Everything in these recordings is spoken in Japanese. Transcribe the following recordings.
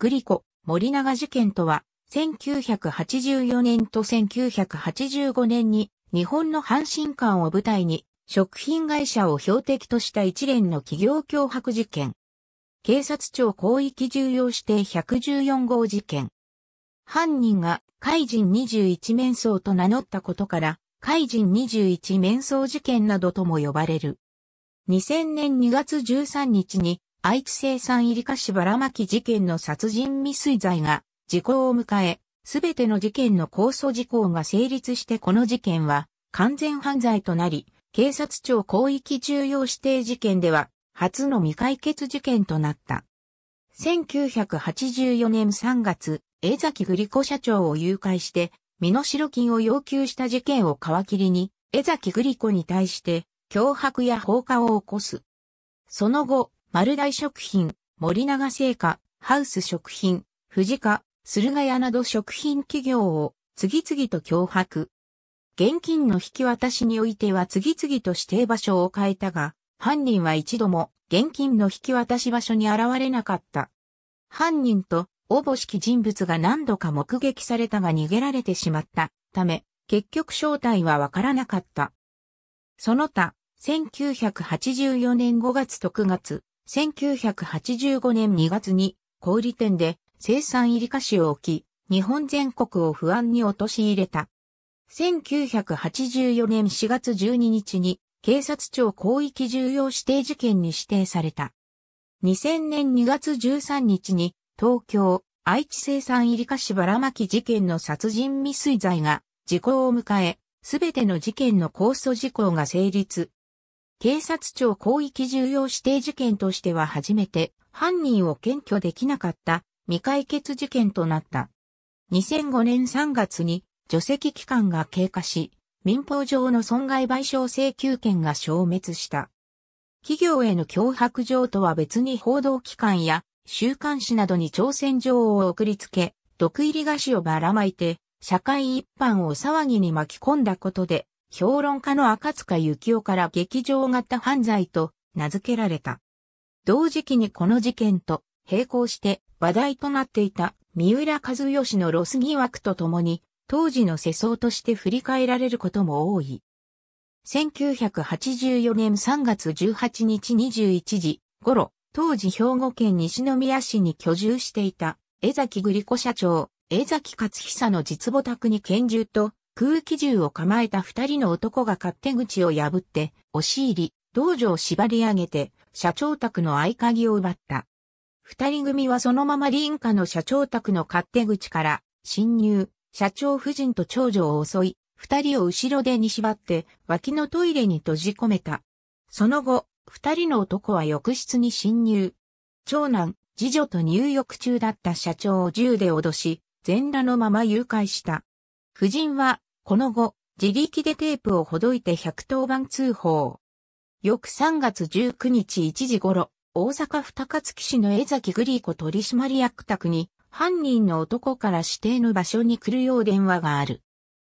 グリコ、森永事件とは、1984年と1985年に日本の阪神館を舞台に食品会社を標的とした一連の企業脅迫事件。警察庁広域重要指定114号事件。犯人が海人21面相と名乗ったことから、海人21面相事件などとも呼ばれる。2000年2月13日に愛知生産入り菓子ばらまき事件の殺人未遂罪が時効を迎え、すべての事件の控訴事項が成立してこの事件は完全犯罪となり、警察庁広域重要指定事件では初の未解決事件となった。1984年3月、江崎グリコ社長を誘拐して、身代金を要求した事件を皮切りに、江崎グリコに対して、脅迫や放火を起こす。その後、丸大食品、森永製菓、ハウス食品、富士家、駿河屋など食品企業を次々と脅迫。現金の引き渡しにおいては次々と指定場所を変えたが、犯人は一度も現金の引き渡し場所に現れなかった。犯人とおぼしき人物が何度か目撃されたが逃げられてしまったため、結局正体はわからなかった。その他、1984年5月と9月、1985年2月に小売店で生産入り菓子を置き、日本全国を不安に陥れた。1984年4月12日に警察庁広域重要指定事件に指定された。2000年2月13日に東京、愛知生産入り菓子ばらまき事件の殺人未遂罪が時効を迎え、すべての事件の控訴事項が成立、警察庁広域重要指定事件としては初めて犯人を検挙できなかった未解決事件となった。2005年3月に除籍期間が経過し、民法上の損害賠償請求権が消滅した。企業への脅迫状とは別に報道機関や週刊誌などに挑戦状を送りつけ、毒入り菓子をばらまいて、社会一般を騒ぎに巻き込んだことで、評論家の赤塚幸雄から劇場型犯罪と名付けられた。同時期にこの事件と並行して話題となっていた三浦和義のロス疑惑とともに当時の世相として振り返られることも多い。1984年3月18日21時頃、当時兵庫県西宮市に居住していた江崎グリコ社長、江崎勝久の実母宅に拳銃と空気銃を構えた二人の男が勝手口を破って、押し入り、道場を縛り上げて、社長宅の合鍵を奪った。二人組はそのまま林家の社長宅の勝手口から、侵入、社長夫人と長女を襲い、二人を後ろ手に縛って、脇のトイレに閉じ込めた。その後、二人の男は浴室に侵入。長男、次女と入浴中だった社長を銃で脅し、全裸のまま誘拐した。夫人はこの後、自力でテープをほどいて110番通報。翌3月19日1時頃、大阪府高槻市の江崎グリーコ取締役宅に、犯人の男から指定の場所に来るよう電話がある。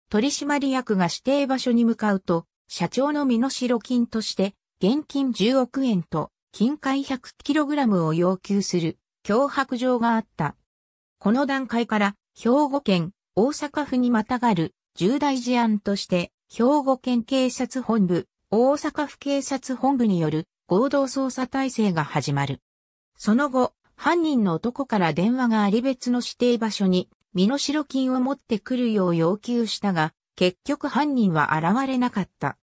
取締役が指定場所に向かうと、社長の身代金として、現金10億円と、金塊 100kg を要求する、脅迫状があった。この段階から、兵庫県、大阪府にまたがる、重大事案として、兵庫県警察本部、大阪府警察本部による合同捜査体制が始まる。その後、犯人の男から電話があり別の指定場所に、身代金を持ってくるよう要求したが、結局犯人は現れなかった。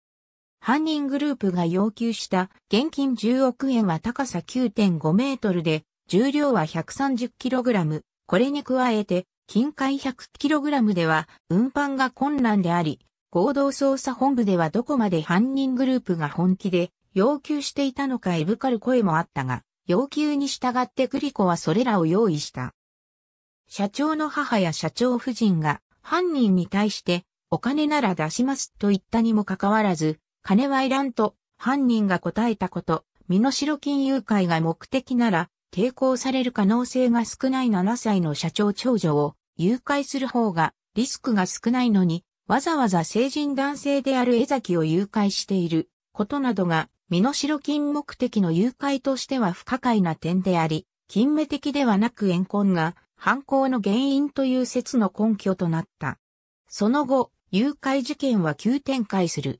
犯人グループが要求した現金10億円は高さ9.5メートルで、重量は 130kg。これに加えて近海 100kg では運搬が困難であり、合同捜査本部ではどこまで犯人グループが本気で要求していたのかえぶかる声もあったが、要求に従ってグリコはそれらを用意した。社長の母や社長夫人が犯人に対してお金なら出しますと言ったにもかかわらず、金はいらんと犯人が答えたこと、身代金誘拐が目的なら抵抗される可能性が少ない7歳の社長長女を誘拐する方がリスクが少ないのに、わざわざ成人男性である江崎を誘拐していることなどが、身代金目的の誘拐としては不可解な点であり、金目的ではなく怨恨が犯行の原因という説の根拠となった。その後、誘拐事件は急展開する。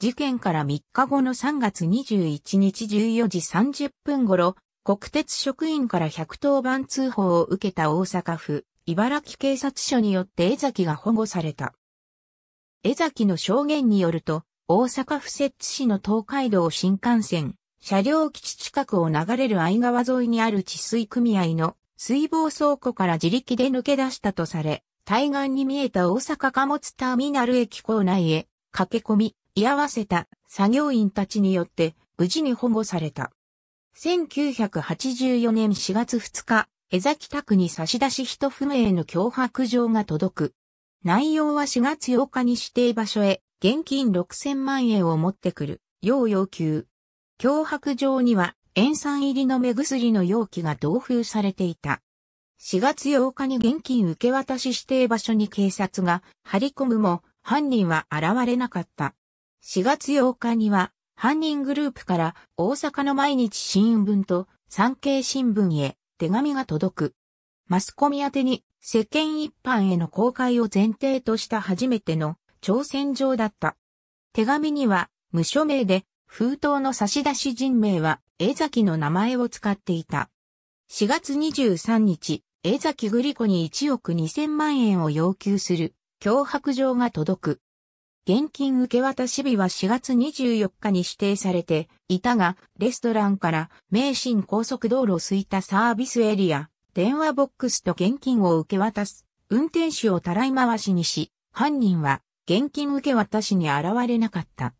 事件から3日後の3月21日14時30分頃、国鉄職員から110番通報を受けた大阪府、茨城警察署によって江崎が保護された。江崎の証言によると、大阪府摂津市の東海道新幹線、車両基地近くを流れる愛川沿いにある治水組合の水防倉庫から自力で抜け出したとされ、対岸に見えた大阪貨物ターミナル駅構内へ駆け込み、居合わせた作業員たちによって無事に保護された。1984年4月2日、江崎拓に差出人不明の脅迫状が届く。内容は4月8日に指定場所へ現金6000万円を持ってくる、要要求。脅迫状には塩酸入りの目薬の容器が同封されていた。4月8日に現金受け渡し指定場所に警察が張り込むも犯人は現れなかった。4月8日には犯人グループから大阪の毎日新聞と産経新聞へ手紙が届く。マスコミ宛てに世間一般への公開を前提とした初めての挑戦状だった。手紙には無署名で封筒の差出人名は江崎の名前を使っていた。4月23日、江崎グリコに1億2000万円を要求する脅迫状が届く。現金受け渡し日は4月24日に指定されていたが、レストランから名神高速道路を空いたサービスエリア、電話ボックスと現金を受け渡す、運転手をたらい回しにし、犯人は現金受け渡しに現れなかった。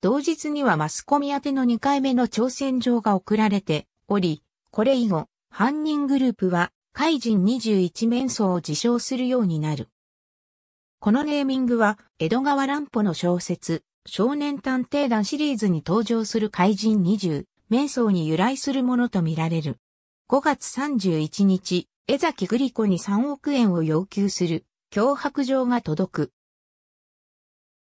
同日にはマスコミ宛ての2回目の挑戦状が送られており、これ以後、犯人グループは、怪人21面相を自称するようになる。このネーミングは、江戸川乱歩の小説、少年探偵団シリーズに登場する怪人20、瞑想に由来するものとみられる。5月31日、江崎グリコに3億円を要求する、脅迫状が届く。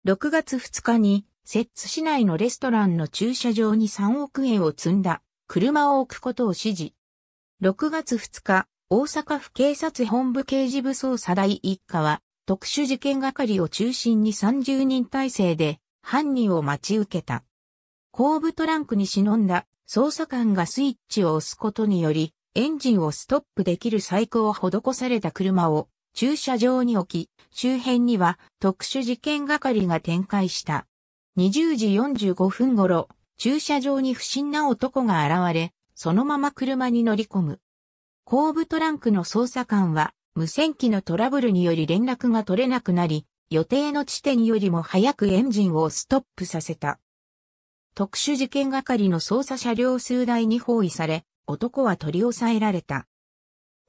6月2日に、摂津市内のレストランの駐車場に3億円を積んだ、車を置くことを指示。6月2日、大阪府警察本部刑事部捜査第一課は、特殊事件係を中心に30人体制で犯人を待ち受けた。後部トランクに忍んだ捜査官がスイッチを押すことにより、エンジンをストップできる細工を施された車を駐車場に置き、周辺には特殊事件係が展開した。20時45分頃、駐車場に不審な男が現れ、そのまま車に乗り込む。後部トランクの捜査官は無線機のトラブルにより連絡が取れなくなり、予定の地点よりも早くエンジンをストップさせた。特殊事件係の捜査車両数台に包囲され、男は取り押さえられた。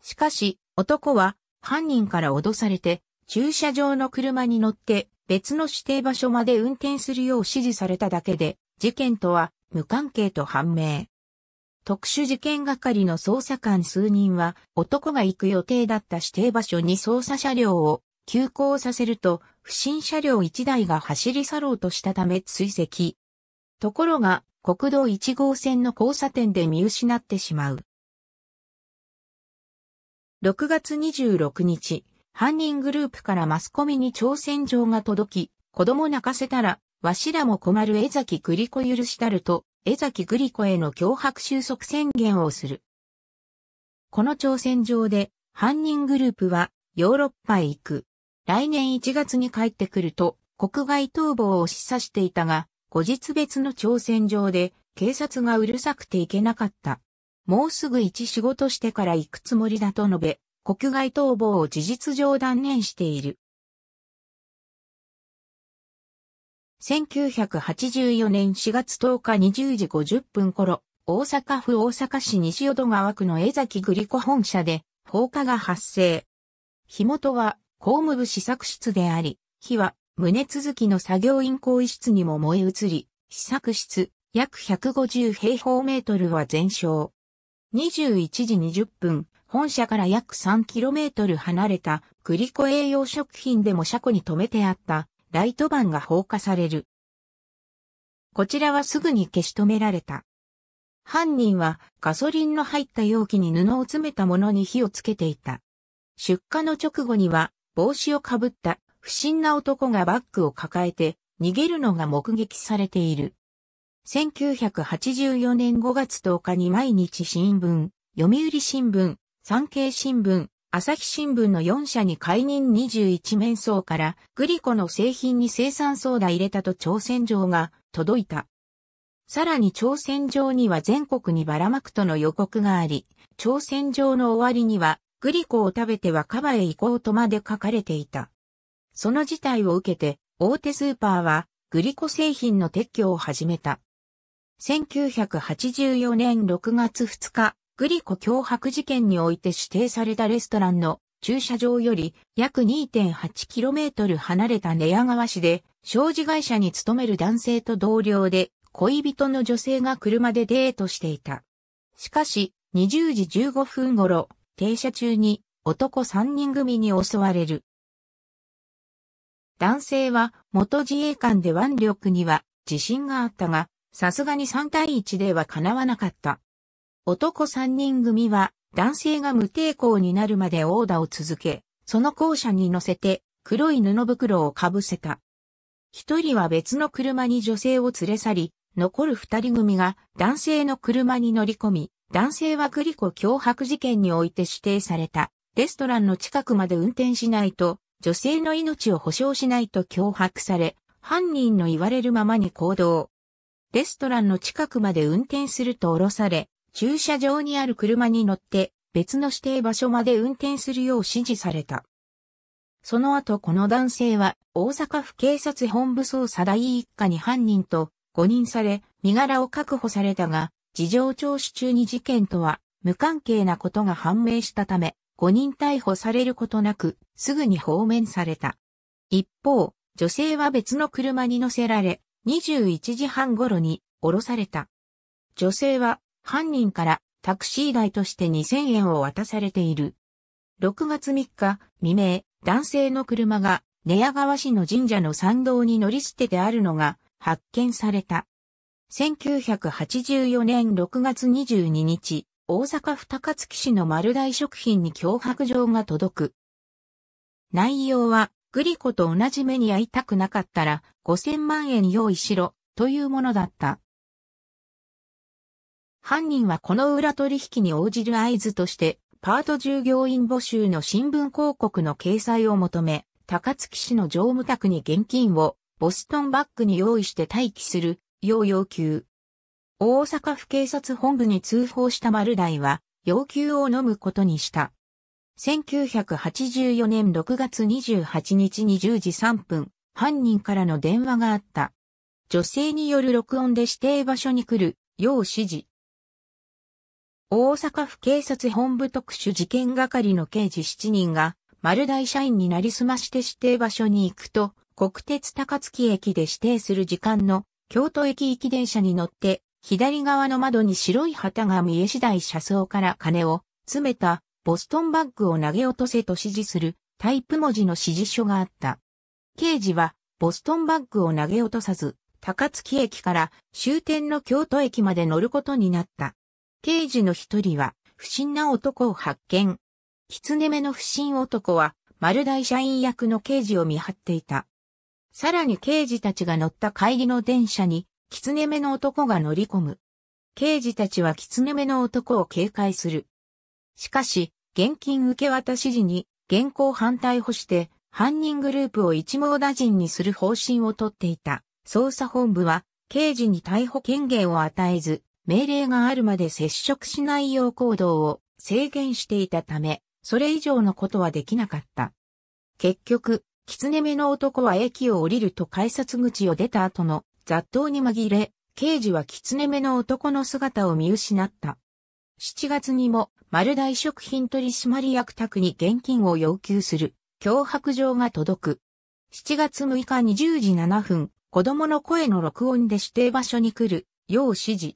しかし、男は犯人から脅されて、駐車場の車に乗って別の指定場所まで運転するよう指示されただけで、事件とは無関係と判明。特殊事件係の捜査官数人は、男が行く予定だった指定場所に捜査車両を急行させると、不審車両1台が走り去ろうとしたため追跡。ところが、国道1号線の交差点で見失ってしまう。6月26日、犯人グループからマスコミに挑戦状が届き、子供泣かせたら、わしらも困る江崎栗子許したると、江崎グリコへの脅迫収束宣言をする。この挑戦状で、犯人グループはヨーロッパへ行く。来年1月に帰ってくると、国外逃亡を示唆していたが、後日別の挑戦状で、警察がうるさくていけなかった。もうすぐ一仕事してから行くつもりだと述べ、国外逃亡を事実上断念している。1984年4月10日20時50分頃、大阪府大阪市西淀川区の江崎グリコ本社で放火が発生。火元は公務部試作室であり、火は胸続きの作業員行為室にも燃え移り、試作室約150平方メートルは全焼。21時20分、本社から約3トル離れたグリコ栄養食品でも車庫に止めてあったライトバンが放火される。こちらはすぐに消し止められた。犯人はガソリンの入った容器に布を詰めたものに火をつけていた。出火の直後には帽子をかぶった不審な男がバッグを抱えて逃げるのが目撃されている。1984年5月10日に毎日新聞、読売新聞、産経新聞、朝日新聞の4社に解任21面相からグリコの製品に生産ソーダ入れたと挑戦状が届いた。さらに挑戦状には全国にばらまくとの予告があり、挑戦状の終わりにはグリコを食べてはカバへ行こうとまで書かれていた。その事態を受けて大手スーパーはグリコ製品の撤去を始めた。1984年6月2日、グリコ脅迫事件において指定されたレストランの駐車場より約 2.8km 離れた寝屋川市で、商事会社に勤める男性と同僚で、恋人の女性が車でデートしていた。しかし、20時15分頃、停車中に男3人組に襲われる。男性は元自衛官で腕力には自信があったが、さすがに3対1では叶わなかった。男三人組は男性が無抵抗になるまで殴打を続け、その校舎に乗せて黒い布袋をかぶせた。一人は別の車に女性を連れ去り、残る二人組が男性の車に乗り込み、男性はグリコ脅迫事件において指定されたレストランの近くまで運転しないと女性の命を保証しないと脅迫され、犯人の言われるままに行動。レストランの近くまで運転すると降ろされ、駐車場にある車に乗って別の指定場所まで運転するよう指示された。その後この男性は大阪府警察本部捜査第一課に犯人と誤認され身柄を確保されたが事情聴取中に事件とは無関係なことが判明したため誤認逮捕されることなくすぐに放免された。一方、女性は別の車に乗せられ21時半頃に降ろされた。女性は犯人からタクシー代として2000円を渡されている。6月3日未明、男性の車が寝屋川市の神社の参道に乗り捨ててあるのが発見された。1984年6月22日、大阪府高槻市の丸大食品に脅迫状が届く。内容は、グリコと同じ目に遭いたくなかったら5000万円用意しろというものだった。犯人はこの裏取引に応じる合図として、パート従業員募集の新聞広告の掲載を求め、高槻市の常務宅に現金をボストンバッグに用意して待機するよう要求。大阪府警察本部に通報した丸大は要求を飲むことにした。1984年6月28日2 0時3分、犯人からの電話があった。女性による録音で指定場所に来るよう指示。大阪府警察本部特殊事件係の刑事7人が、丸大社員になりすまして指定場所に行くと、国鉄高槻駅で指定する時間の京都駅行き電車に乗って、左側の窓に白い旗が見え次第車窓から金を詰めたボストンバッグを投げ落とせと指示するタイプ文字の指示書があった。刑事はボストンバッグを投げ落とさず、高槻駅から終点の京都駅まで乗ることになった。刑事の一人は、不審な男を発見。狐目の不審男は、丸大社員役の刑事を見張っていた。さらに刑事たちが乗った帰りの電車に、狐目の男が乗り込む。刑事たちは狐目の男を警戒する。しかし、現金受け渡し時に、現行犯逮捕して、犯人グループを一網打尽にする方針をとっていた。捜査本部は、刑事に逮捕権限を与えず、命令があるまで接触しないよう行動を制限していたため、それ以上のことはできなかった。結局、狐目の男は駅を降りると改札口を出た後の雑踏に紛れ、刑事は狐目の男の姿を見失った。7月にも、丸大食品取締役宅に現金を要求する、脅迫状が届く。7月6日20時7分、子供の声の録音で指定場所に来る、よう指示。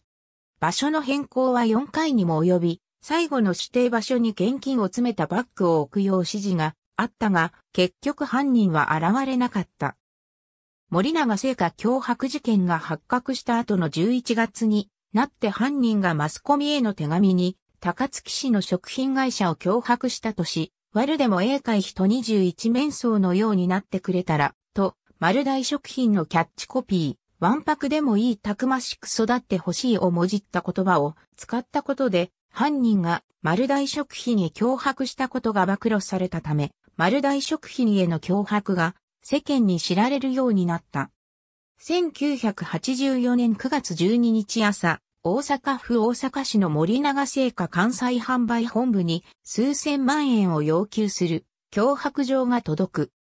場所の変更は4回にも及び、最後の指定場所に現金を詰めたバッグを置くよう指示があったが、結局犯人は現れなかった。森永製菓脅迫事件が発覚した後の11月になって犯人がマスコミへの手紙に、高槻市の食品会社を脅迫したとし、ワルでも英会人21面相のようになってくれたら、と、丸大食品のキャッチコピー、ワンパクでもいいたくましく育ってほしいをもじった言葉を使ったことで、犯人が丸大食品へ脅迫したことが暴露されたため、丸大食品への脅迫が世間に知られるようになった。1984年9月12日朝、大阪府大阪市の森永製菓関西販売本部に数千万円を要求する脅迫状が届く。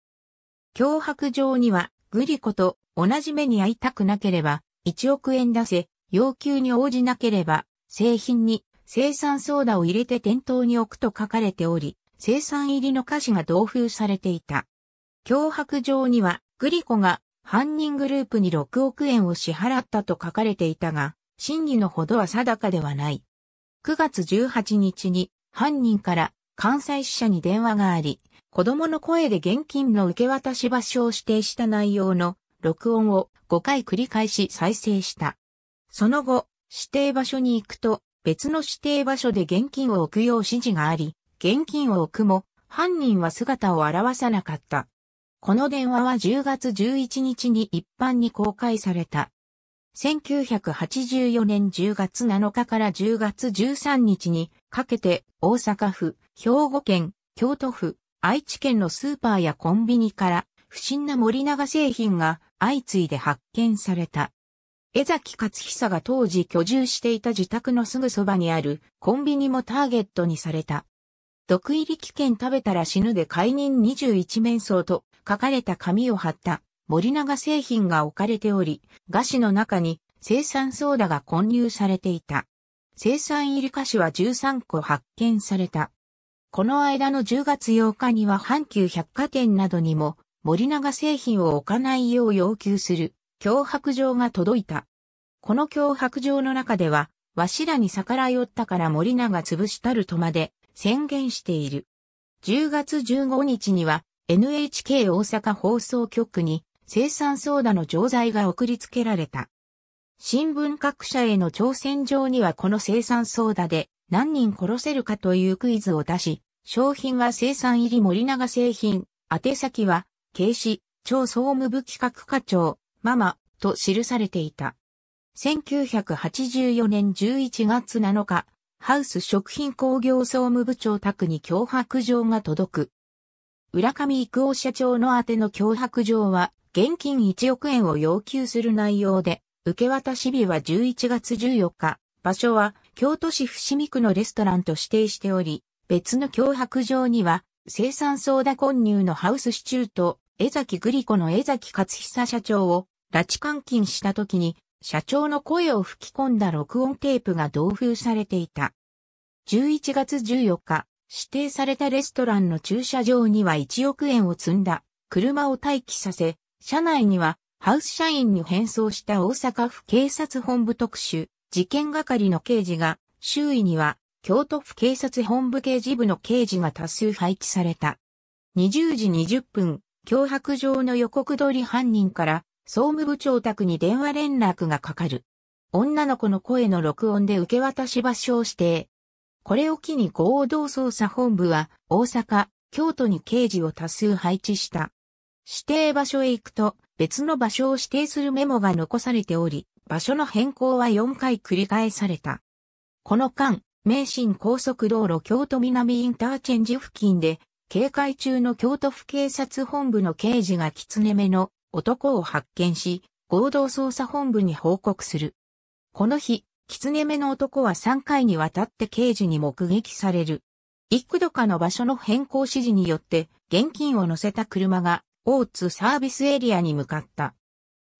脅迫状にはグリコと同じ目に遭いたくなければ、1億円出せ、要求に応じなければ、製品に生産ソーダを入れて店頭に置くと書かれており、生産入りの歌詞が同封されていた。脅迫状には、グリコが犯人グループに6億円を支払ったと書かれていたが、真偽のほどは定かではない。9月18日に犯人から関西支社に電話があり、子供の声で現金の受け渡し場所を指定した内容の録音を5回繰り返し再生した。その後、指定場所に行くと、別の指定場所で現金を置くよう指示があり、現金を置くも、犯人は姿を現さなかった。この電話は10月11日に一般に公開された。1984年10月7日から10月13日にかけて大阪府、兵庫県、京都府、愛知県のスーパーやコンビニから不審な森永製品が相次いで発見された。江崎勝久が当時居住していた自宅のすぐそばにあるコンビニもターゲットにされた。毒入り危険食べたら死ぬで解任21面相と書かれた紙を貼った森永製品が置かれており、菓子の中に生産ソーダが混入されていた。生産入り菓子は13個発見された。この間の10月8日には阪急百貨店などにも森永製品を置かないよう要求する脅迫状が届いた。この脅迫状の中では、わしらに逆らいおったから森永潰したるとまで宣言している。10月15日には NHK 大阪放送局に生産ソーダの錠剤が送りつけられた。新聞各社への挑戦状にはこの生産ソーダで何人殺せるかというクイズを出し、商品は生産入り森永製品、宛先は警視、超総務部企画課長、ママ、と記されていた。1984年11月7日、ハウス食品工業総務部長宅に脅迫状が届く。浦上育夫社長の宛の脅迫状は、現金1億円を要求する内容で、受け渡し日は11月14日、場所は京都市伏見区のレストランと指定しており、別の脅迫状には、生産ソーダ混入のハウスシチューと江崎グリコの江崎勝久社長を拉致監禁した時に社長の声を吹き込んだ録音テープが同封されていた。11月14日、指定されたレストランの駐車場には1億円を積んだ車を待機させ、車内にはハウス社員に変装した大阪府警察本部特殊事件係の刑事が、周囲には京都府警察本部刑事部の刑事が多数配置された。20時20分、脅迫状の予告通り犯人から総務部長宅に電話連絡がかかる。女の子の声の録音で受け渡し場所を指定。これを機に合同捜査本部は大阪、京都に刑事を多数配置した。指定場所へ行くと別の場所を指定するメモが残されており、場所の変更は4回繰り返された。この間、名神高速道路京都南インターチェンジ付近で警戒中の京都府警察本部の刑事が狐目の男を発見し、合同捜査本部に報告する。この日、狐目の男は3回にわたって刑事に目撃される。幾度かの場所の変更指示によって、現金を乗せた車が、大津サービスエリアに向かった。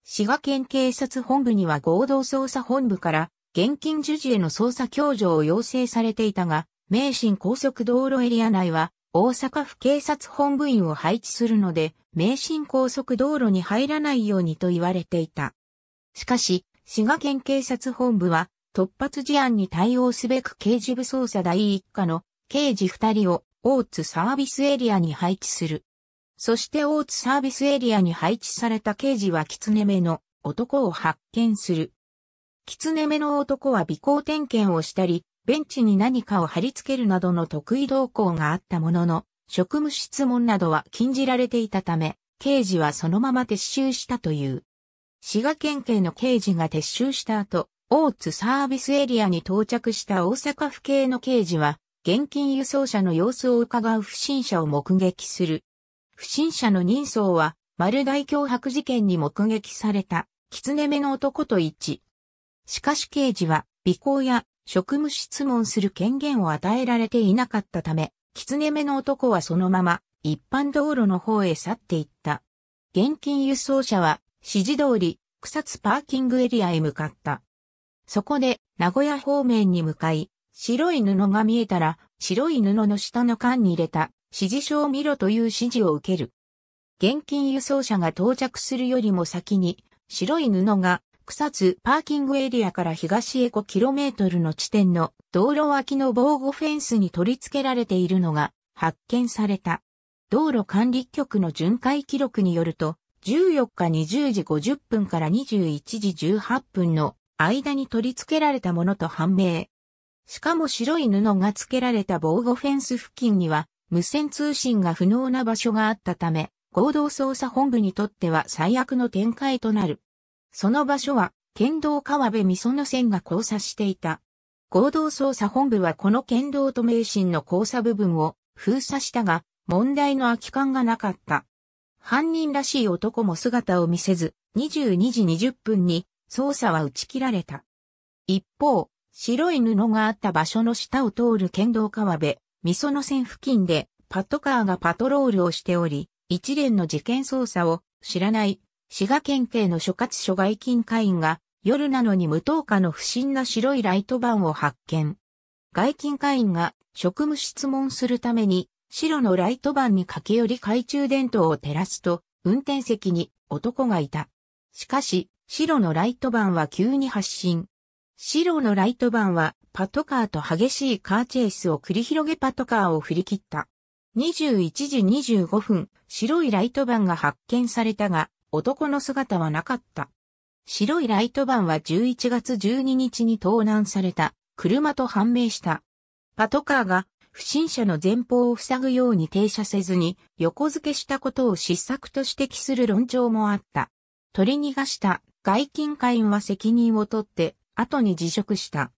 滋賀県警察本部には合同捜査本部から、現金授受への捜査協助を要請されていたが、名神高速道路エリア内は、大阪府警察本部員を配置するので、名神高速道路に入らないようにと言われていた。しかし、滋賀県警察本部は、突発事案に対応すべく刑事部捜査第一課の刑事二人を大津サービスエリアに配置する。そして大津サービスエリアに配置された刑事は狐目の男を発見する。狐目の男は尾行点検をしたり、ベンチに何かを貼り付けるなどの得意動向があったものの、職務質問などは禁じられていたため、刑事はそのまま撤収したという。滋賀県警の刑事が撤収した後、大津サービスエリアに到着した大阪府警の刑事は、現金輸送車の様子を伺う不審者を目撃する。不審者の人相は、丸大脅迫事件に目撃された、狐目の男と一致。しかし刑事は、尾行や職務質問する権限を与えられていなかったため、狐目の男はそのまま一般道路の方へ去っていった。現金輸送車は指示通り草津パーキングエリアへ向かった。そこで名古屋方面に向かい、白い布が見えたら白い布の下の缶に入れた指示書を見ろという指示を受ける。現金輸送車が到着するよりも先に白い布が草津パーキングエリアから東へ5トルの地点の道路脇の防護フェンスに取り付けられているのが発見された。道路管理局の巡回記録によると、14日20時50分から21時18分の間に取り付けられたものと判明。しかも白い布が付けられた防護フェンス付近には無線通信が不能な場所があったため、合同捜査本部にとっては最悪の展開となる。その場所は、県道川辺みその線が交差していた。合同捜査本部はこの県道と名神の交差部分を封鎖したが、問題の空き缶がなかった。犯人らしい男も姿を見せず、22時20分に捜査は打ち切られた。一方、白い布があった場所の下を通る県道川辺、みその線付近でパトカーがパトロールをしており、一連の事件捜査を知らない滋賀県警の所轄諸外勤会員が、夜なのに無灯火の不審な白いライトバンを発見。外勤会員が職務質問するために、白のライトバンに駆け寄り懐中電灯を照らすと、運転席に男がいた。しかし、白のライトバンは急に発進。白のライトバンはパトカーと激しいカーチェイスを繰り広げパトカーを振り切った。21時25分、白いライトバンが発見されたが、男の姿はなかった。白いライトバンは11月12日に盗難された車と判明した。パトカーが不審者の前方を塞ぐように停車せずに横付けしたことを失策と指摘する論調もあった。取り逃がした外勤会員は責任を取って後に辞職した。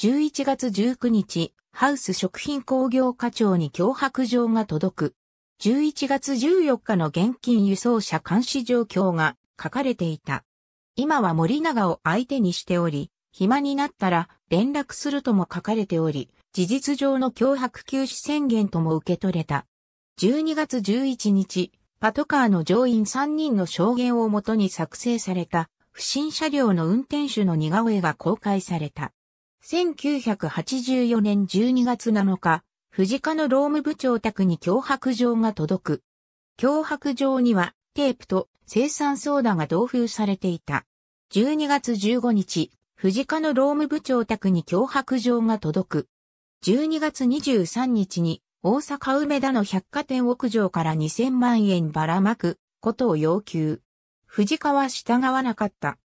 11月19日、ハウス食品工業課長に脅迫状が届く。11月14日の現金輸送車監視状況が書かれていた。今は森永を相手にしており、暇になったら連絡するとも書かれており、事実上の脅迫休止宣言とも受け取れた。12月11日、パトカーの乗員3人の証言をもとに作成された不審車両の運転手の似顔絵が公開された。1984年12月7日、藤家の労務部長宅に脅迫状が届く。脅迫状にはテープと生産ソーダが同封されていた。12月15日、藤家の労務部長宅に脅迫状が届く。12月23日に大阪梅田の百貨店屋上から2000万円ばらまくことを要求。藤家は従わなかった。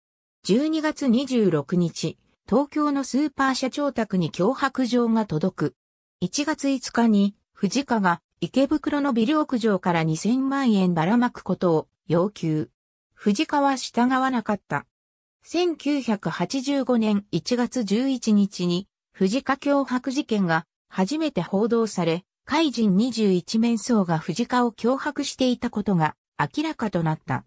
12月26日、東京のスーパー社長宅に脅迫状が届く。1月5日に、藤川が池袋のビル屋上から2000万円ばらまくことを要求。藤川は従わなかった。1985年1月11日に、藤川脅迫事件が初めて報道され、海人21面相が藤川を脅迫していたことが明らかとなった。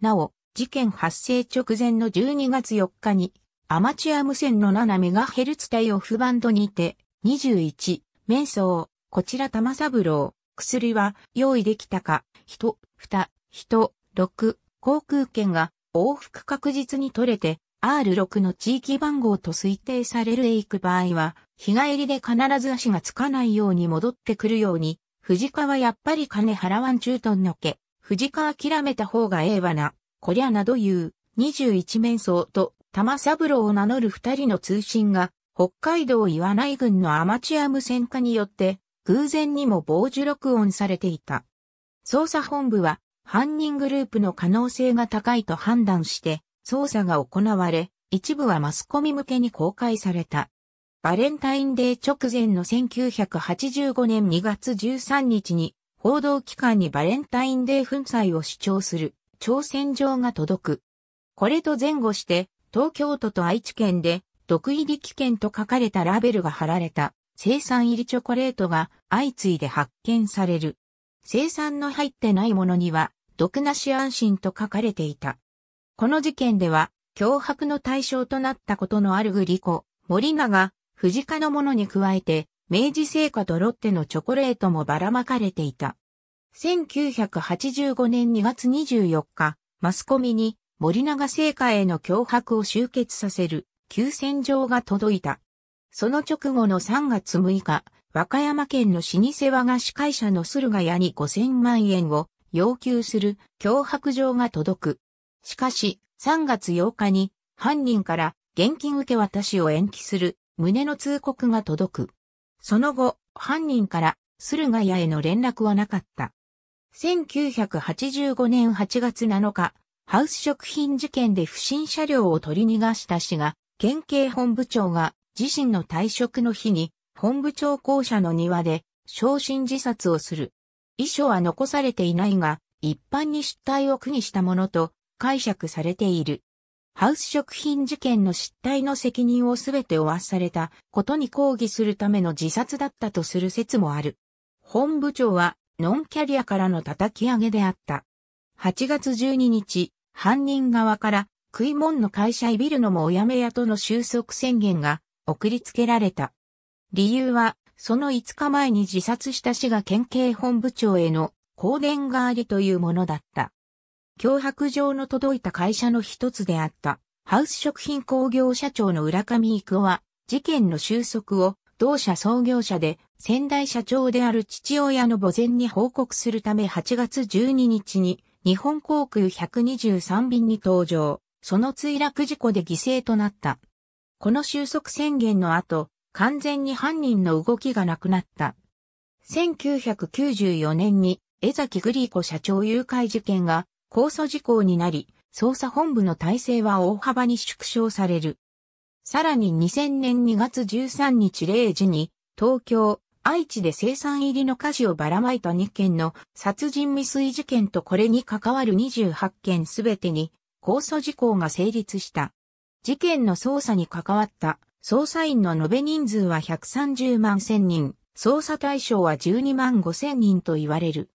なお、事件発生直前の12月4日に、アマチュア無線の7ヘルツ帯オフバンドにて、21、瞑想、こちら玉三郎、薬は用意できたか、人、二、人、六、航空券が往復確実に取れて、R6 の地域番号と推定されるへ行く場合は、日帰りで必ず足がつかないように戻ってくるように、藤川やっぱり金払わん中とんのけ、藤川諦めた方がええわな、こりゃなど言う、21面相と玉三郎を名乗る二人の通信が北海道岩内郡のアマチュア無線化によって、偶然にも傍受録音されていた。捜査本部は、犯人グループの可能性が高いと判断して、捜査が行われ、一部はマスコミ向けに公開された。バレンタインデー直前の1985年2月13日に、報道機関にバレンタインデー粉砕を主張する、挑戦状が届く。これと前後して、東京都と愛知県で、毒入り危険と書かれたラベルが貼られた生産入りチョコレートが相次いで発見される。生産の入ってないものには毒なし安心と書かれていた。この事件では脅迫の対象となったことのあるグリコ、森永、藤家のものに加えて明治製菓とロッテのチョコレートもばらまかれていた。1985年2月24日、マスコミに森永製菓への脅迫を集結させる休戦状が届いた。その直後の3月6日、和歌山県の老舗和菓子会社の駿河屋に5000万円を要求する脅迫状が届く。しかし、3月8日に犯人から現金受け渡しを延期する旨の通告が届く。その後、犯人から駿河屋への連絡はなかった。1985年8月7日、ハウス食品事件で不審車両を取り逃がした市が県警本部長が自身の退職の日に本部長校舎の庭で昇進自殺をする。遺書は残されていないが、一般に失態を苦にしたものと解釈されている。ハウス食品事件の失態の責任をすべて負わされたことに抗議するための自殺だったとする説もある。本部長はノンキャリアからの叩き上げであった。8月12日、犯人側から食い物の会社イビルノもおやめやとの収束宣言が送りつけられた。理由は、その5日前に自殺した市が県警本部長への公電代わりというものだった。脅迫状の届いた会社の一つであった、ハウス食品工業社長の浦上育夫は、事件の収束を同社創業者で仙台社長である父親の墓前に報告するため8月12日に日本航空123便に登場。その墜落事故で犠牲となった。この収束宣言の後、完全に犯人の動きがなくなった。1994年に江崎グリーコ社長誘拐事件が控訴事項になり、捜査本部の体制は大幅に縮小される。さらに2000年2月13日0時に、東京、愛知で生産入りの火事をばらまいた2件の殺人未遂事件とこれに関わる28件すべてに控訴事項が成立した。事件の捜査に関わった捜査員の延べ人数は130万1000人、捜査対象は12万5000人と言われる。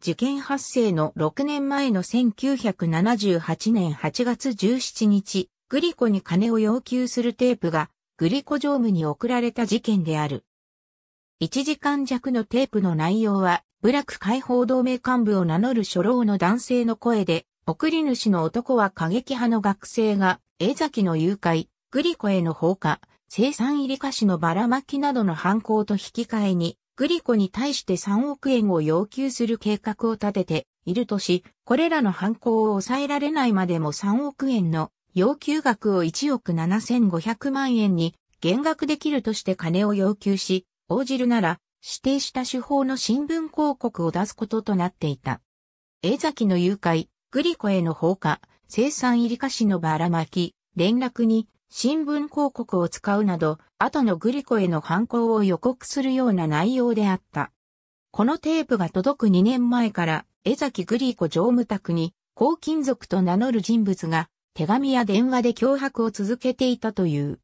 事件発生の6年前の1978年8月17日、グリコに金を要求するテープがグリコ常務に送られた事件である。1時間弱のテープの内容は、部落解放同盟幹部を名乗る初老の男性の声で、送り主の男は過激派の学生が、江崎の誘拐、グリコへの放火、生産入り菓子のばらまきなどの犯行と引き換えに、グリコに対して3億円を要求する計画を立てているとし、これらの犯行を抑えられないまでも3億円の要求額を1億7500万円に減額できるとして金を要求し、応じるなら指定した手法の新聞広告を出すこととなっていた。江崎の誘拐、グリコへの放火、生産入り菓子のばらまき、連絡に新聞広告を使うなど、後のグリコへの犯行を予告するような内容であった。このテープが届く2年前から、江崎グリコ常務宅に、高金属と名乗る人物が、手紙や電話で脅迫を続けていたという。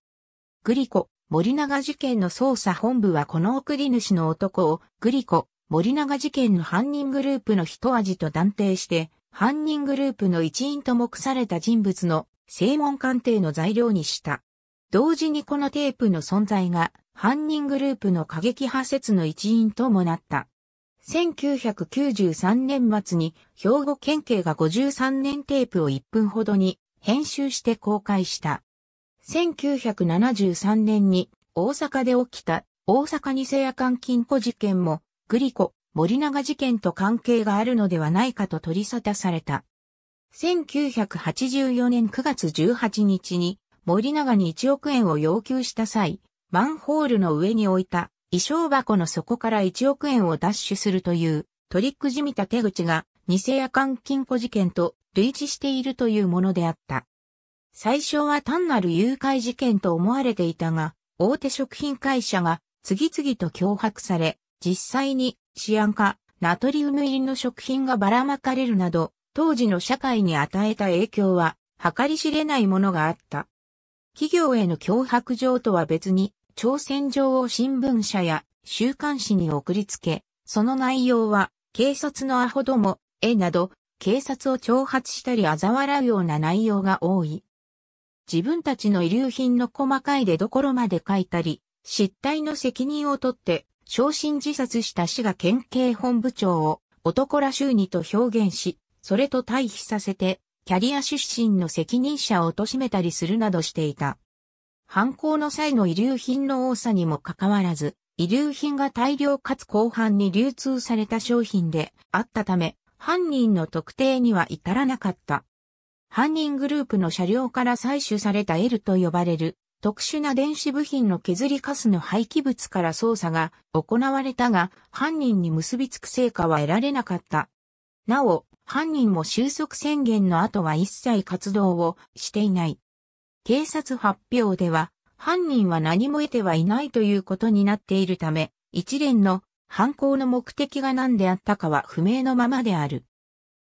グリコ、森永事件の捜査本部はこの送り主の男を、グリコ、森永事件の犯人グループの一味と断定して、犯人グループの一員と目された人物の正門鑑定の材料にした。同時にこのテープの存在が犯人グループの過激派説の一員ともなった。1993年末に兵庫県警が53年テープを1分ほどに編集して公開した。1973年に大阪で起きた大阪偽夜間金庫事件もグリコ、森永事件と関係があるのではないかと取り沙汰された。1984年9月18日に森永に1億円を要求した際、マンホールの上に置いた衣装箱の底から1億円を奪取するというトリックじみた手口が偽夜間金庫事件と類似しているというものであった。最初は単なる誘拐事件と思われていたが、大手食品会社が次々と脅迫され、実際にシアン化、ナトリウム入りの食品がばらまかれるなど、当時の社会に与えた影響は、計り知れないものがあった。企業への脅迫状とは別に、朝鮮状を新聞社や週刊誌に送りつけ、その内容は、警察のアホども、絵など、警察を挑発したり嘲笑うような内容が多い。自分たちの遺留品の細かい出所まで書いたり、失態の責任を取って昇進自殺した滋賀県警本部長を男ら衆にと表現し、それと対比させて、キャリア出身の責任者を貶めたりするなどしていた。犯行の際の遺留品の多さにもかかわらず、遺留品が大量かつ広範に流通された商品であったため、犯人の特定には至らなかった。犯人グループの車両から採取された L と呼ばれる特殊な電子部品の削りカスの廃棄物から捜査が行われたが、犯人に結びつく成果は得られなかった。なお、犯人も収束宣言の後は一切活動をしていない。警察発表では、犯人は何も得てはいないということになっているため、一連の犯行の目的が何であったかは不明のままである。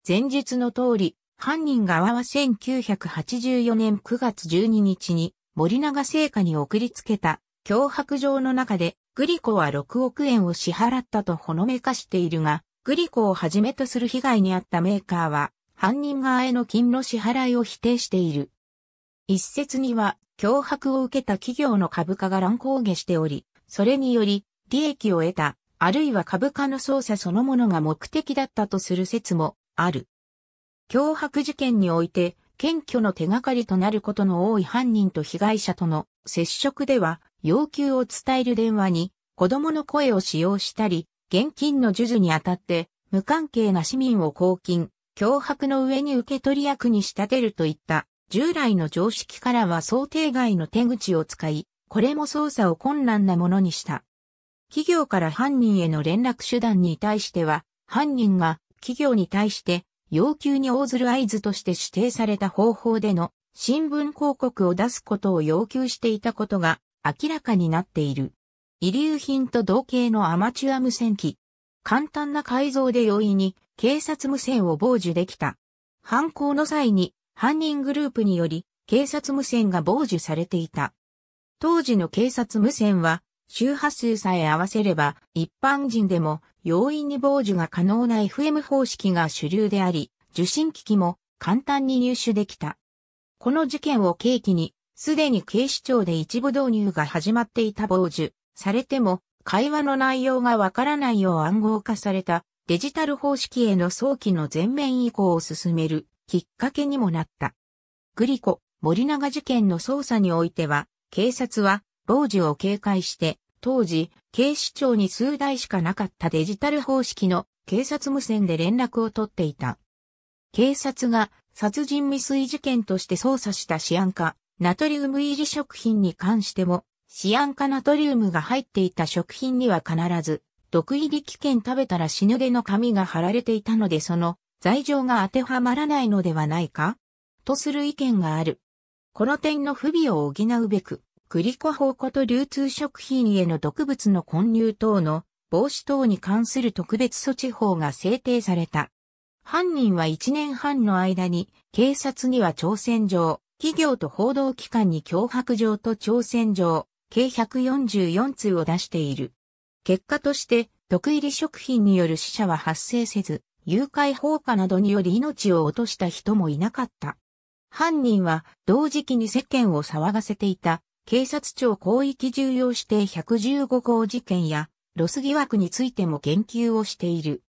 前述の通り、犯人側は1984年9月12日に森永製菓に送りつけた脅迫状の中でグリコは6億円を支払ったとほのめかしているが、グリコをはじめとする被害に遭ったメーカーは犯人側への金の支払いを否定している。一説には脅迫を受けた企業の株価が乱高下しており、それにより利益を得た、あるいは株価の操作そのものが目的だったとする説もある。脅迫事件において検挙の手がかりとなることの多い犯人と被害者との接触では、要求を伝える電話に子供の声を使用したり、現金の授受にあたって無関係な市民を公金、脅迫の上に受け取り役に仕立てるといった従来の常識からは想定外の手口を使い、これも捜査を困難なものにした。企業から犯人への連絡手段に対しては、犯人が企業に対して要求に応ずる合図として指定された方法での新聞広告を出すことを要求していたことが明らかになっている。遺留品と同型のアマチュア無線機。簡単な改造で容易に警察無線を傍受できた。犯行の際に犯人グループにより警察無線が傍受されていた。当時の警察無線は周波数さえ合わせれば一般人でも容易に傍受が可能な FM 方式が主流であり、受信機器も簡単に入手できた。この事件を契機に、すでに警視庁で一部導入が始まっていた傍受、されても、会話の内容がわからないよう暗号化されたデジタル方式への早期の全面移行を進めるきっかけにもなった。グリコ、森永事件の捜査においては、警察は傍受を警戒して当時、警視庁に数台しかなかったデジタル方式の警察無線で連絡を取っていた。警察が殺人未遂事件として捜査したシアン化、ナトリウム入り食品に関しても、シアン化ナトリウムが入っていた食品には必ず、毒入り危険食べたら死ぬでの紙が貼られていたのでその罪状が当てはまらないのではないかとする意見がある。この点の不備を補うべく、グリコ法こと流通食品への毒物の混入等の防止等に関する特別措置法が制定された。犯人は1年半の間に警察には挑戦状、企業と報道機関に脅迫状と挑戦状、計144通を出している。結果として毒入り食品による死者は発生せず、誘拐放火などにより命を落とした人もいなかった。犯人は同時期に世間を騒がせていた警察庁広域重要指定115号事件や、ロス疑惑についても言及をしている。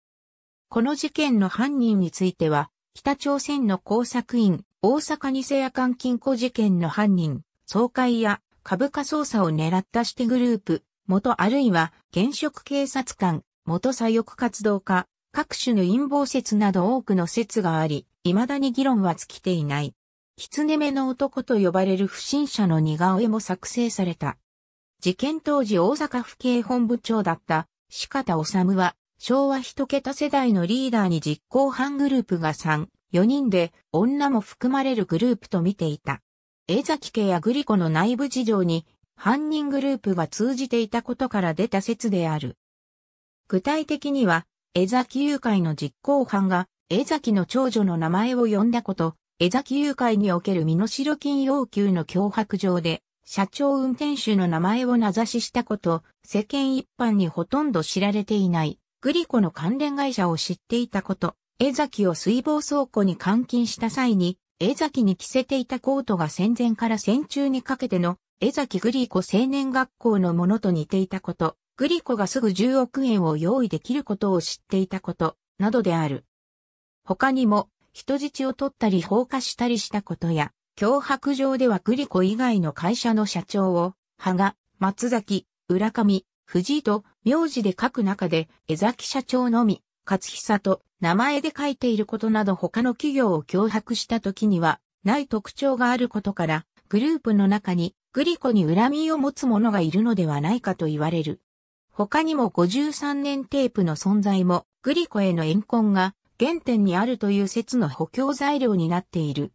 この事件の犯人については、北朝鮮の工作員、大阪偽夜間金庫事件の犯人、総会や株価操作を狙った指定グループ、元あるいは現職警察官、元左翼活動家、各種の陰謀説など多くの説があり、未だに議論は尽きていない。狐目の男と呼ばれる不審者の似顔絵も作成された。事件当時大阪府警本部長だった四方治は昭和一桁世代のリーダーに実行犯グループが3、4人で女も含まれるグループと見ていた。江崎家やグリコの内部事情に犯人グループが通じていたことから出た説である。具体的には、江崎誘拐の実行犯が江崎の長女の名前を呼んだこと、江崎誘拐における身代金要求の脅迫状で、社長運転手の名前を名指ししたこと、世間一般にほとんど知られていない、グリコの関連会社を知っていたこと、江崎を水防倉庫に監禁した際に、江崎に着せていたコートが戦前から戦中にかけての、江崎グリコ青年学校のものと似ていたこと、グリコがすぐ10億円を用意できることを知っていたこと、などである。他にも、人質を取ったり放火したりしたことや、脅迫状ではグリコ以外の会社の社長を、羽賀、松崎、浦上、藤井と名字で書く中で、江崎社長のみ、勝久と名前で書いていることなど他の企業を脅迫した時には、ない特徴があることから、グループの中にグリコに恨みを持つ者がいるのではないかと言われる。他にも53年テープの存在もグリコへの怨恨が原点にあるという説の補強材料になっている。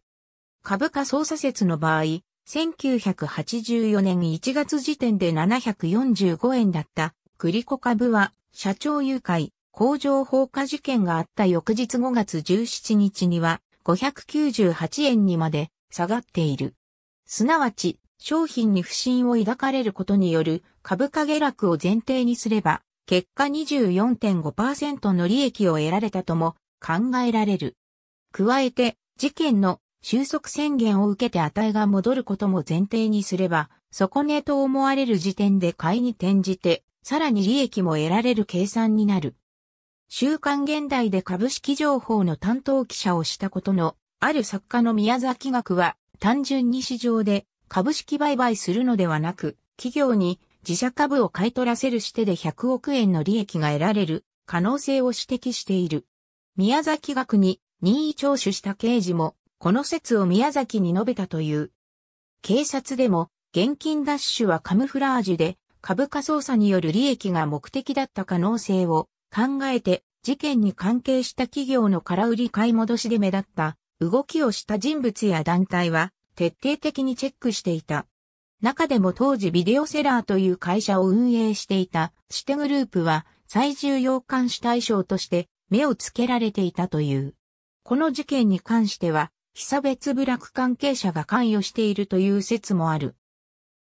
株価操作説の場合、1984年1月時点で745円だったグリコ株は社長誘拐、工場放火事件があった翌日5月17日には598円にまで下がっている。すなわち、商品に不信を抱かれることによる株価下落を前提にすれば、結果24.5%の利益を得られたとも考えられる。加えて、事件の収束宣言を受けて値が戻ることも前提にすれば、底値と思われる時点で買いに転じて、さらに利益も得られる計算になる。週刊現代で株式情報の担当記者をしたことの、ある作家の宮崎学は、単純に市場で株式売買するのではなく、企業に自社株を買い取らせるしてで100億円の利益が得られる可能性を指摘している。宮崎学に任意聴取した刑事も、この説を宮崎に述べたという。警察でも、現金ダッシュはカムフラージュで、株価操作による利益が目的だった可能性を考えて、事件に関係した企業の空売り買い戻しで目立った動きをした人物や団体は徹底的にチェックしていた。中でも当時ビデオセラーという会社を運営していたシテグループは最重要監視対象として目をつけられていたという。この事件に関しては、被差別部落関係者が関与しているという説もある。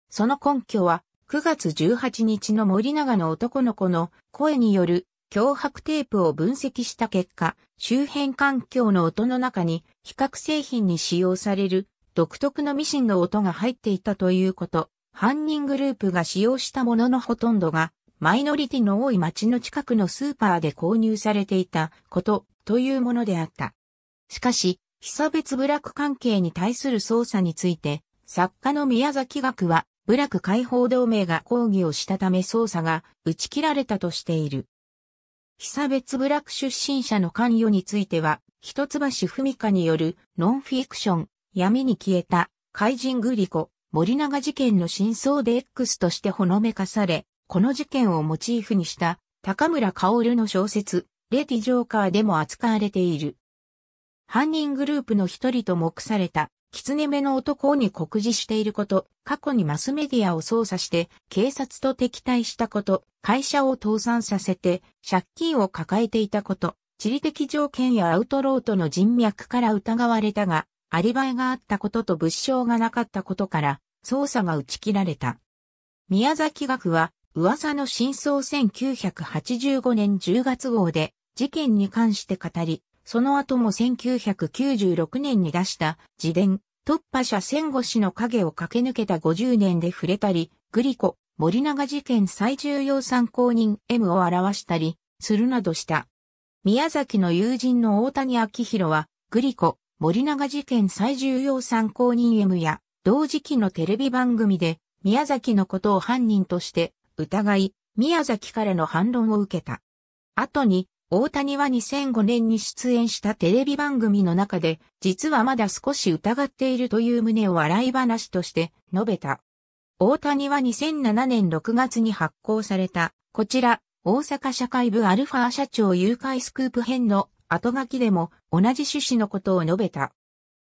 その根拠は、9月18日の森永の男の子の声による脅迫テープを分析した結果、周辺環境の音の中に比較製品に使用される独特のミシンの音が入っていたということ、犯人グループが使用したもののほとんどがマイノリティの多い町の近くのスーパーで購入されていたことというものであった。しかし、被差別部落関係に対する捜査について、作家の宮崎学は、部落解放同盟が抗議をしたため捜査が打ち切られたとしている。被差別部落出身者の関与については、一橋文香によるノンフィクション、闇に消えた、怪人グリコ、森永事件の真相で X としてほのめかされ、この事件をモチーフにした高村薫の小説、レティ・ジョーカーでも扱われている。犯人グループの一人と目された、狐目の男に酷似していること、過去にマスメディアを捜査して警察と敵対したこと、会社を倒産させて借金を抱えていたこと、地理的条件やアウトローとの人脈から疑われたが、アリバイがあったことと物証がなかったことから、捜査が打ち切られた。宮崎学は噂の真相1985年10月号で事件に関して語り、その後も1996年に出した自伝、突破者戦後史の影を駆け抜けた50年で触れたり、グリコ、森永事件最重要参考人 M を表したり、するなどした。宮崎の友人の大谷明宏は、グリコ、森永事件最重要参考人 M や、同時期のテレビ番組で、宮崎のことを犯人として疑い、宮崎からの反論を受けた。後に、大谷は2005年に出演したテレビ番組の中で、実はまだ少し疑っているという旨を笑い話として述べた。大谷は2007年6月に発行された、こちら、大阪社会部アルファ社長誘拐スクープ編の後書きでも同じ趣旨のことを述べた。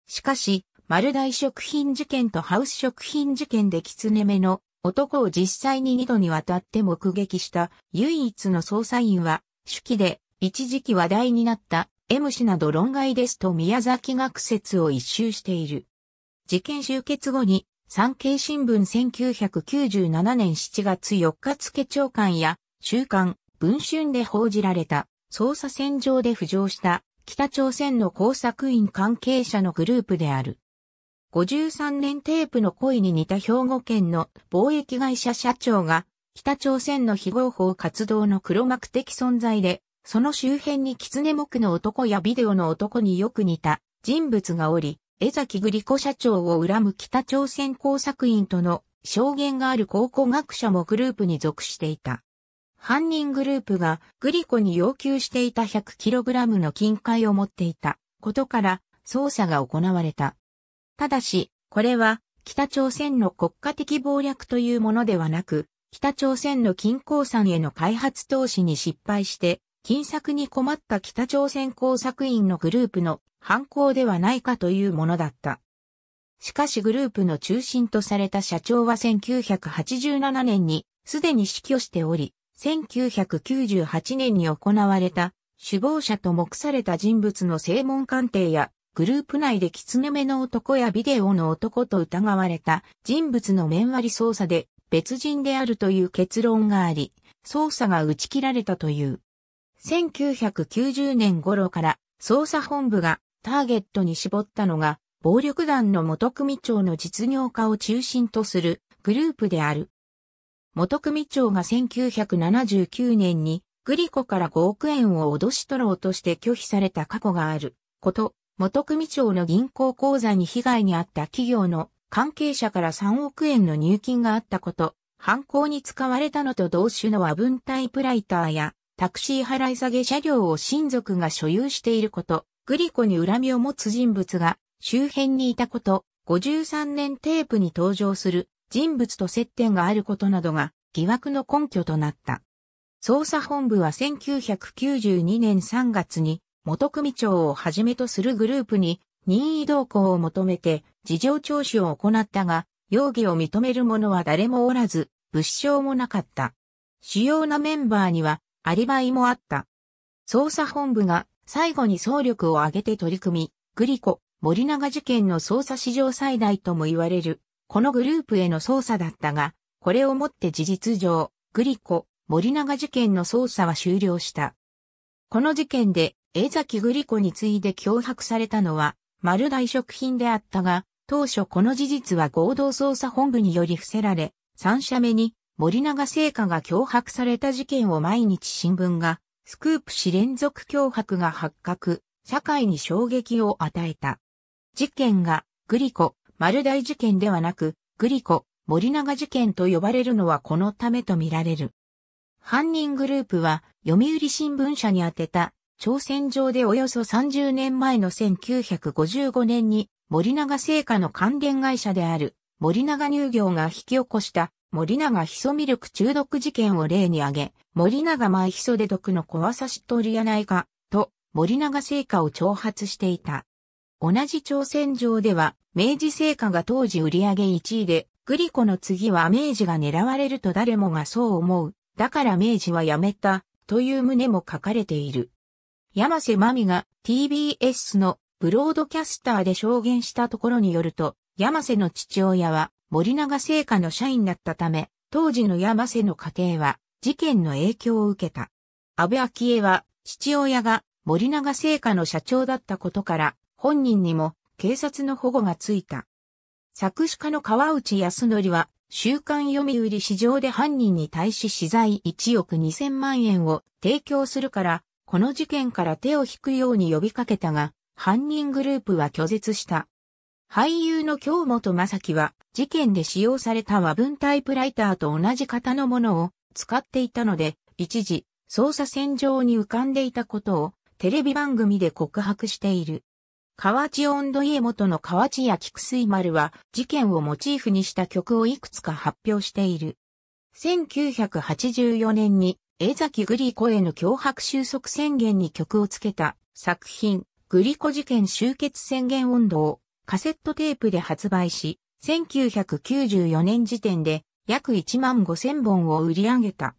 しかし、丸大食品事件とハウス食品事件で狐目の男を実際に二度にわたって目撃した唯一の捜査員は、手記で一時期話題になった M 氏など論外ですと宮崎学説を一周している。事件終結後に、産経新聞1997年7月4日付長官や、週刊、文春で報じられた、捜査線上で浮上した、北朝鮮の工作員関係者のグループである。53年テープの恋に似た兵庫県の貿易会社社長が、北朝鮮の非合法活動の黒幕的存在で、その周辺に狐目の男やビデオの男によく似た人物がおり、江崎グリコ社長を恨む北朝鮮工作員との証言がある考古学者もグループに属していた。犯人グループがグリコに要求していた 100kg の金塊を持っていたことから捜査が行われた。ただし、これは北朝鮮の国家的謀略というものではなく、北朝鮮の金鉱山への開発投資に失敗して、金策に困った北朝鮮工作員のグループの犯行ではないかというものだった。しかしグループの中心とされた社長は1987年にすでに死去しており、1998年に行われた首謀者と目された人物の正門鑑定やグループ内で狐目の男やビデオの男と疑われた人物の面割り捜査で別人であるという結論があり、捜査が打ち切られたという。1990年頃から捜査本部がターゲットに絞ったのが暴力団の元組長の実業家を中心とするグループである。元組長が1979年にグリコから5億円を脅し取ろうとして拒否された過去があること元組長の銀行口座に被害に遭った企業の関係者から3億円の入金があったこと、犯行に使われたのと同種の和文タイプライターやタクシー払い下げ車両を親族が所有していること、グリコに恨みを持つ人物が周辺にいたこと、53年テープに登場する人物と接点があることなどが疑惑の根拠となった。捜査本部は1992年3月に元組長をはじめとするグループに任意同行を求めて事情聴取を行ったが、容疑を認める者は誰もおらず、物証もなかった。主要なメンバーにはアリバイもあった。捜査本部が最後に総力を挙げて取り組み、グリコ、森永事件の捜査史上最大とも言われる、このグループへの捜査だったが、これをもって事実上、グリコ、森永事件の捜査は終了した。この事件で江崎グリコに次いで脅迫されたのは、丸大食品であったが、当初この事実は合同捜査本部により伏せられ、3社目に森永製菓が脅迫された事件を毎日新聞が、スクープし連続脅迫が発覚、社会に衝撃を与えた。事件が、グリコ、丸大事件ではなく、グリコ、森永事件と呼ばれるのはこのためとみられる。犯人グループは、読売新聞社に宛てた朝鮮上でおよそ30年前の1955年に森永製菓の関連会社である森永乳業が引き起こした森永ヒ素ミルク中毒事件を例に挙げ、森永前ヒ素で毒の怖さ知っとりやないかと森永製菓を挑発していた。同じ朝鮮上では明治製菓が当時売上1位で、グリコの次は明治が狙われると誰もがそう思う。だから明治はやめたという旨も書かれている。山瀬まみが TBS のブロードキャスターで証言したところによると、山瀬の父親は森永製菓の社員だったため、当時の山瀬の家庭は事件の影響を受けた。安倍昭恵は父親が森永製菓の社長だったことから本人にも警察の保護がついた。作詞家の川内康則は週刊読売市場で犯人に対し資材1億2000万円を提供するからこの事件から手を引くように呼びかけたが、犯人グループは拒絶した。俳優の京本正樹は、事件で使用された和文タイプライターと同じ型のものを使っていたので、一時、捜査線上に浮かんでいたことを、テレビ番組で告白している。河内温度家元の河内や菊水丸は、事件をモチーフにした曲をいくつか発表している。1984年に江崎グリコへの脅迫収束宣言に曲をつけた作品、グリコ事件終結宣言温度をカセットテープで発売し、1994年時点で約1万5000本を売り上げた。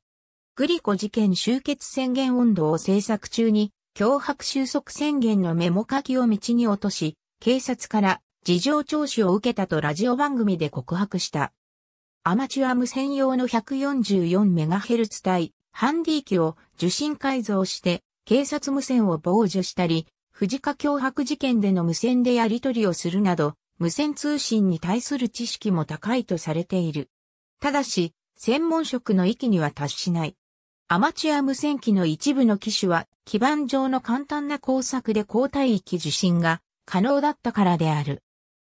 グリコ事件終結宣言温度を制作中に、脅迫収束宣言のメモ書きを道に落とし、警察から事情聴取を受けたとラジオ番組で告白した。アマチュア無線用の1 4 4ヘルツ帯ハンディ機を受信改造して警察無線を傍受したり、藤家脅迫事件での無線でやり取りをするなど、無線通信に対する知識も高いとされている。ただし、専門職の域には達しない。アマチュア無線機の一部の機種は、基板上の簡単な工作で交代域受信が可能だったからである。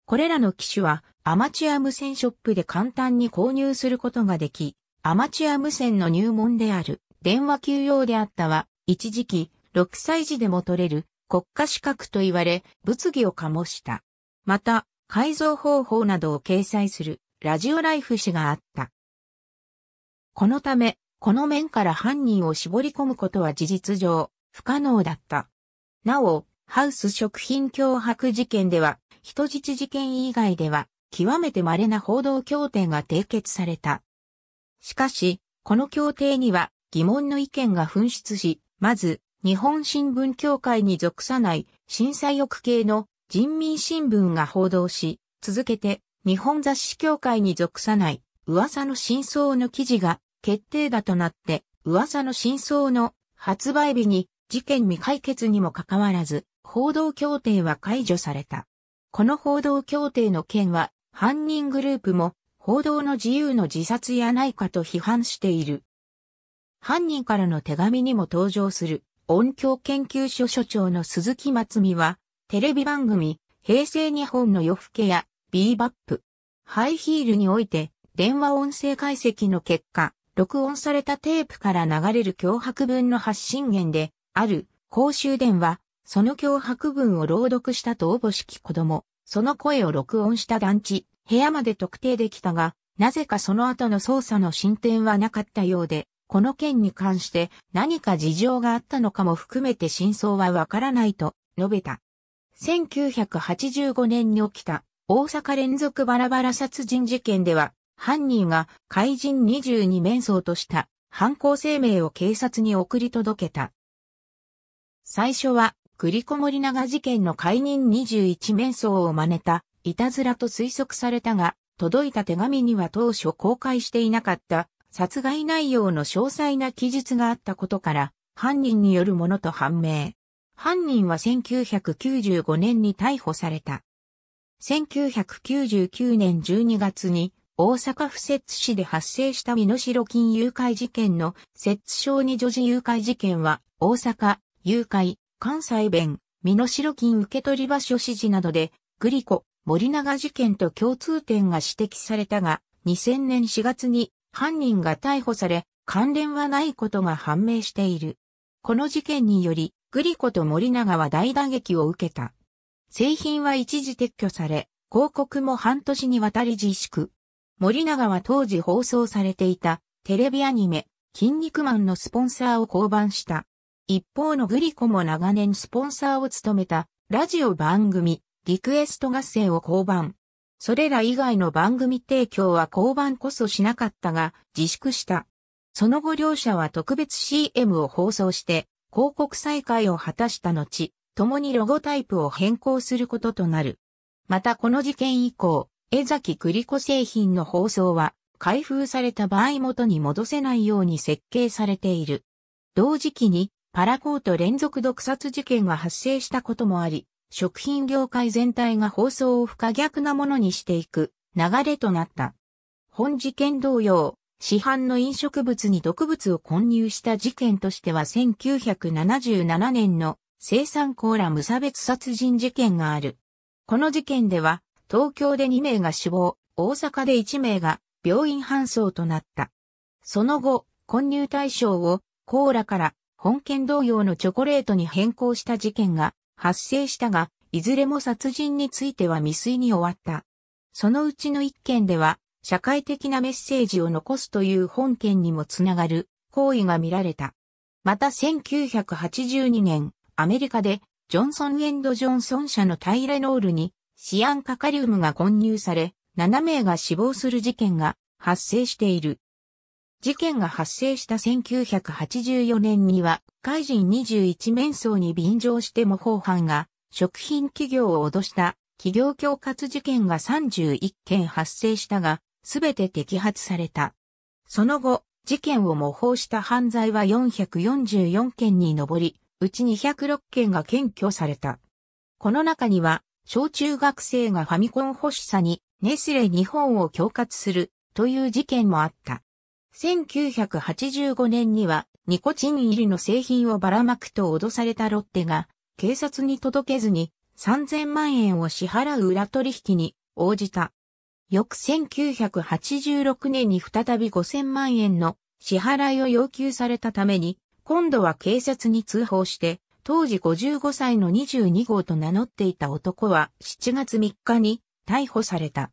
これらの機種は、アマチュア無線ショップで簡単に購入することができ、アマチュア無線の入門である電話休養であったは、一時期、6歳児でも取れる国家資格と言われ、物議を醸した。また、改造方法などを掲載するラジオライフ誌があった。このため、この面から犯人を絞り込むことは事実上不可能だった。なお、ハウス食品脅迫事件では、人質事件以外では、極めて稀な報道協定が締結された。しかし、この協定には疑問の意見が紛失し、まず、日本新聞協会に属さない震災翼系の人民新聞が報道し、続けて日本雑誌協会に属さない噂の真相の記事が決定打となって噂の真相の発売日に事件未解決にもかかわらず報道協定は解除された。この報道協定の件は犯人グループも報道の自由の自殺やないかと批判している。犯人からの手紙にも登場する音響研究所所長の鈴木松美は、テレビ番組、平成日本の夜更けや、ビーバップ、ハイヒールにおいて、電話音声解析の結果、録音されたテープから流れる脅迫文の発信源で、ある、公衆電話、その脅迫文を朗読したとおぼしき子供、その声を録音した団地、部屋まで特定できたが、なぜかその後の捜査の進展はなかったようで、この件に関して何か事情があったのかも含めて真相はわからないと述べた。1985年に起きた大阪連続バラバラ殺人事件では、犯人が怪人22面相とした犯行声明を警察に送り届けた。最初は、栗子森長事件の解任21面相を真似たいたずらと推測されたが、届いた手紙には当初公開していなかった殺害内容の詳細な記述があったことから、犯人によるものと判明。犯人は1995年に逮捕された。1999年12月に大阪府摂津市で発生した身代金誘拐事件の摂津小児女児誘拐事件は大阪、誘拐、関西弁、身代金受取場所指示などでグリコ、森永事件と共通点が指摘されたが、2000年4月に犯人が逮捕され、関連はないことが判明している。この事件により、グリコと森永は大打撃を受けた。製品は一時撤去され、広告も半年にわたり自粛。森永は当時放送されていたテレビアニメ、筋肉マンのスポンサーを降板した。一方のグリコも長年スポンサーを務めたラジオ番組、リクエスト合戦を降板。それら以外の番組提供は降板こそしなかったが、自粛した。その後両者は特別 CM を放送して、広告再開を果たした後、共にロゴタイプを変更することとなる。またこの事件以降、江崎栗子製品の放送は、開封された場合元に戻せないように設計されている。同時期に、パラコート連続毒殺事件が発生したこともあり、食品業界全体が放送を不可逆なものにしていく流れとなった。本事件同様、市販の飲食物に毒物を混入した事件としては1977年の生産コーラ無差別殺人事件がある。この事件では、東京で2名が死亡、大阪で1名が病院搬送となった。その後、混入対象をコーラから本件同様のチョコレートに変更した事件が発生したが、いずれも殺人については未遂に終わった。そのうちの一件では、社会的なメッセージを残すという本件にもつながる行為が見られた。また1982年、アメリカでジョンソン・エンド・ジョンソン社のタイレノールにシアンカカリウムが混入され、7名が死亡する事件が発生している。事件が発生した1984年には、海人21面相に便乗して模倣犯が、食品企業を脅した企業恐喝事件が31件発生したが、すべて摘発された。その後、事件を模倣した犯罪は444件に上り、うち206件が検挙された。この中には、小中学生がファミコン欲しさにネスレ日本を恐喝するという事件もあった。1985年にはニコチン入りの製品をばらまくと脅されたロッテが警察に届けずに3000万円を支払う裏取引に応じた。翌1986年に再び5000万円の支払いを要求されたために、今度は警察に通報して、当時55歳の22号と名乗っていた男は7月3日に逮捕された。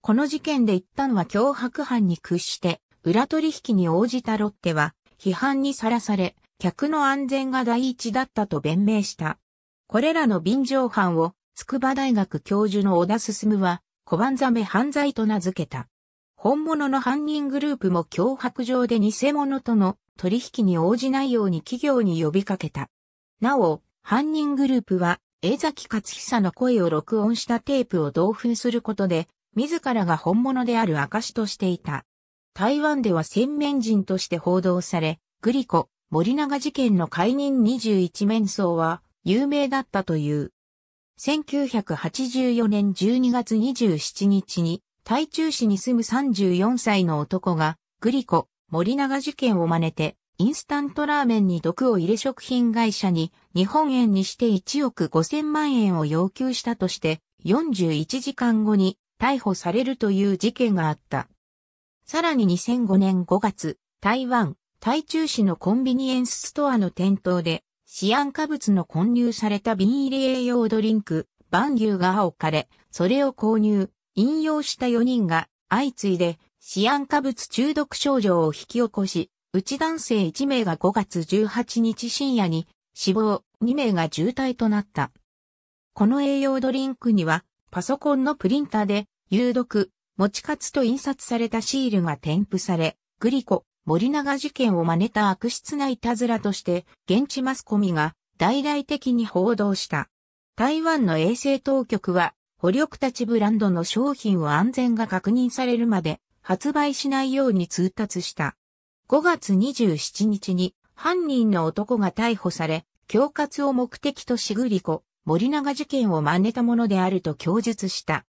この事件で一旦は脅迫犯に屈して裏取引に応じたロッテは、批判にさらされ、客の安全が第一だったと弁明した。これらの便乗犯を、筑波大学教授の小田進は、小判ザメ犯罪と名付けた。本物の犯人グループも脅迫状で偽物との取引に応じないように企業に呼びかけた。なお、犯人グループは、江崎勝久の声を録音したテープを同封することで、自らが本物である証としていた。台湾では洗面人として報道され、グリコ、森永事件の解任21面相は有名だったという。1984年12月27日に、台中市に住む34歳の男が、グリコ、森永事件を真似て、インスタントラーメンに毒を入れ食品会社に日本円にして1億5000万円を要求したとして41時間後に逮捕されるという事件があった。さらに2005年5月、台湾、台中市のコンビニエンスストアの店頭で、シアン化物の混入された瓶入り栄養ドリンク、バン牛が置かれ、それを購入、飲用した4人が、相次いで、シアン化物中毒症状を引き起こし、うち男性1名が5月18日深夜に死亡、2名が重体となった。この栄養ドリンクには、パソコンのプリンタで、有毒、持ち活と印刷されたシールが添付され、グリコ、森永事件を真似た悪質ないたずらとして、現地マスコミが大々的に報道した。台湾の衛生当局は、捕力たちブランドの商品を安全が確認されるまで発売しないように通達した。5月27日に犯人の男が逮捕され、恐喝を目的としグリコ、森永事件を真似たものであると供述した。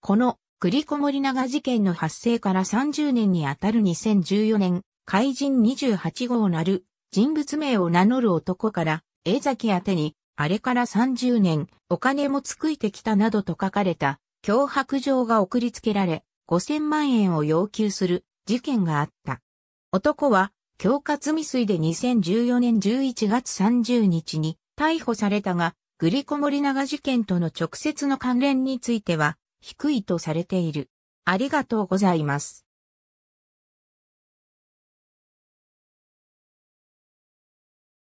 この栗子森永事件の発生から30年にあたる2014年、怪人28号なる人物名を名乗る男から江崎宛に、あれから30年、お金もついてきたなどと書かれた脅迫状が送りつけられ、5000万円を要求する事件があった。男は、恐喝未遂で2014年11月30日に逮捕されたが、グリコ森永事件との直接の関連については、低いとされている。ありがとうございます。